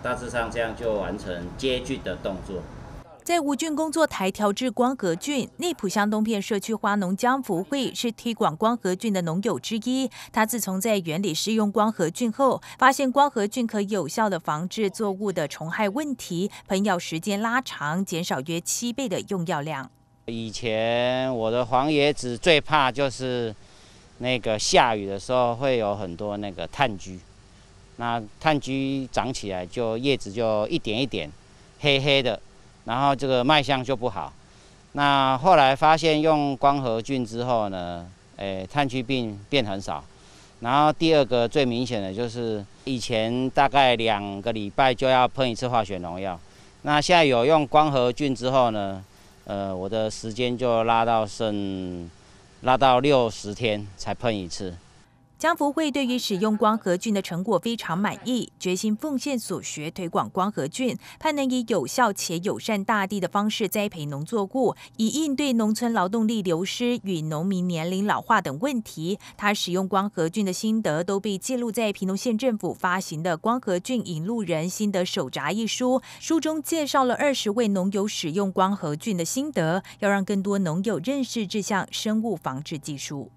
大致上这样就完成接菌的动作。在吴郡工作台调制光合菌，内埔乡东片社区花农江福惠是推广光合菌的农友之一。他自从在园里试用光合菌后，发现光合菌可有效的防治作物的虫害问题，喷药时间拉长，减少约七倍的用药量。以前我的黄椰子最怕就是那个下雨的时候会有很多那个炭疽。那炭疽长起来就叶子就一点一点黑黑的，然后这个卖相就不好。那后来发现用光合菌之后呢，诶，炭疽病变很少。然后第二个最明显的就是，以前大概两个礼拜就要喷一次化学农药。那现在有用光合菌之后呢，呃，我的时间就拉到剩拉到六十天才喷一次。江福会对于使用光合菌的成果非常满意，决心奉献所学，推广光合菌，盼能以有效且友善大地的方式栽培农作物，以应对农村劳动力流失与农民年龄老化等问题。他使用光合菌的心得都被记录在平东县政府发行的《光合菌引路人心得手札》一书，书中介绍了二十位农友使用光合菌的心得，要让更多农友认识这项生物防治技术。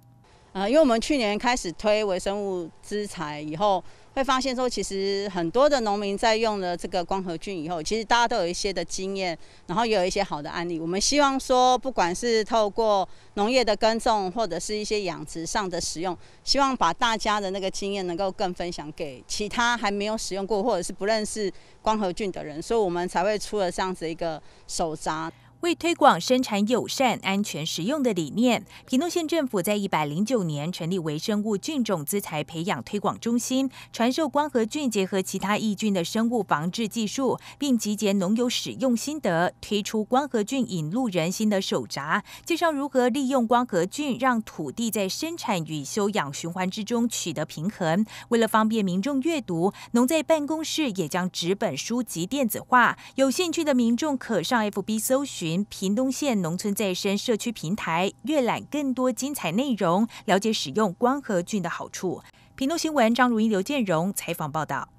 呃，因为我们去年开始推微生物资材以后，会发现说，其实很多的农民在用了这个光合菌以后，其实大家都有一些的经验，然后也有一些好的案例。我们希望说，不管是透过农业的耕种，或者是一些养殖上的使用，希望把大家的那个经验能够更分享给其他还没有使用过或者是不认识光合菌的人，所以我们才会出了这样子一个手札。为推广生产友善、安全、实用的理念，屏东县政府在一百零九年成立微生物菌种资材培养推广中心，传授光合菌结合其他益菌的生物防治技术，并集结农友使用心得，推出光合菌引路人心的手札，介绍如何利用光合菌让土地在生产与休养循环之中取得平衡。为了方便民众阅读，农在办公室也将纸本书籍电子化，有兴趣的民众可上 FB 搜寻。屏东县农村再生社区平台，阅览更多精彩内容，了解使用光合菌的好处。屏东新闻张如英、刘建荣采访报道。